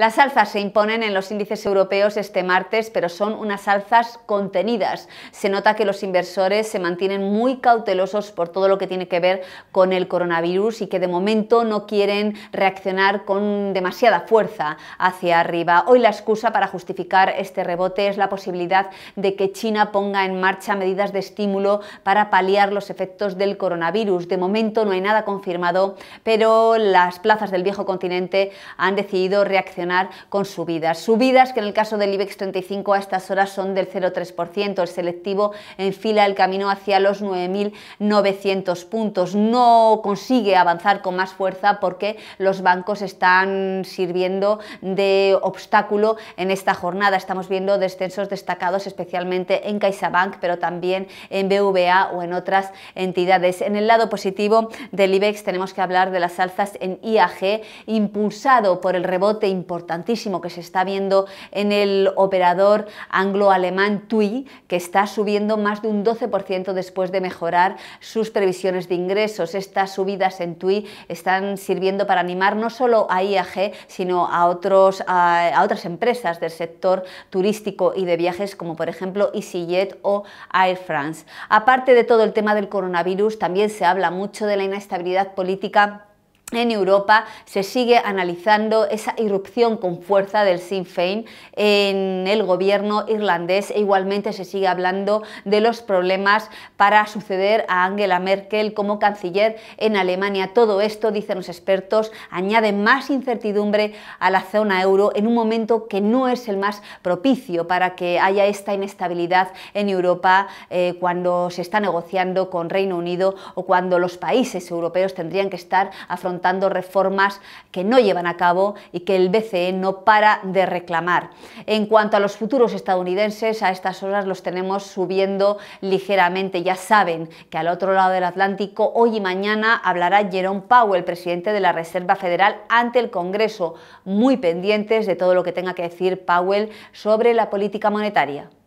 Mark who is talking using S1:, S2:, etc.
S1: Las alzas se imponen en los índices europeos este martes, pero son unas alzas contenidas. Se nota que los inversores se mantienen muy cautelosos por todo lo que tiene que ver con el coronavirus y que de momento no quieren reaccionar con demasiada fuerza hacia arriba. Hoy la excusa para justificar este rebote es la posibilidad de que China ponga en marcha medidas de estímulo para paliar los efectos del coronavirus. De momento no hay nada confirmado, pero las plazas del viejo continente han decidido reaccionar con subidas. Subidas que en el caso del IBEX 35 a estas horas son del 0,3%. El selectivo enfila el camino hacia los 9.900 puntos. No consigue avanzar con más fuerza porque los bancos están sirviendo de obstáculo en esta jornada. Estamos viendo descensos destacados especialmente en CaixaBank, pero también en BVA o en otras entidades. En el lado positivo del IBEX tenemos que hablar de las alzas en IAG, impulsado por el rebote importante importantísimo que se está viendo en el operador anglo-alemán TUI, que está subiendo más de un 12% después de mejorar sus previsiones de ingresos. Estas subidas en TUI están sirviendo para animar no solo a IAG, sino a, otros, a otras empresas del sector turístico y de viajes, como por ejemplo EasyJet o Air France. Aparte de todo el tema del coronavirus, también se habla mucho de la inestabilidad política en Europa se sigue analizando esa irrupción con fuerza del Sinn Féin en el gobierno irlandés e igualmente se sigue hablando de los problemas para suceder a Angela Merkel como canciller en Alemania. Todo esto, dicen los expertos, añade más incertidumbre a la zona euro en un momento que no es el más propicio para que haya esta inestabilidad en Europa eh, cuando se está negociando con Reino Unido o cuando los países europeos tendrían que estar afrontando contando reformas que no llevan a cabo y que el BCE no para de reclamar. En cuanto a los futuros estadounidenses, a estas horas los tenemos subiendo ligeramente. Ya saben que al otro lado del Atlántico hoy y mañana hablará Jerome Powell, presidente de la Reserva Federal, ante el Congreso, muy pendientes de todo lo que tenga que decir Powell sobre la política monetaria.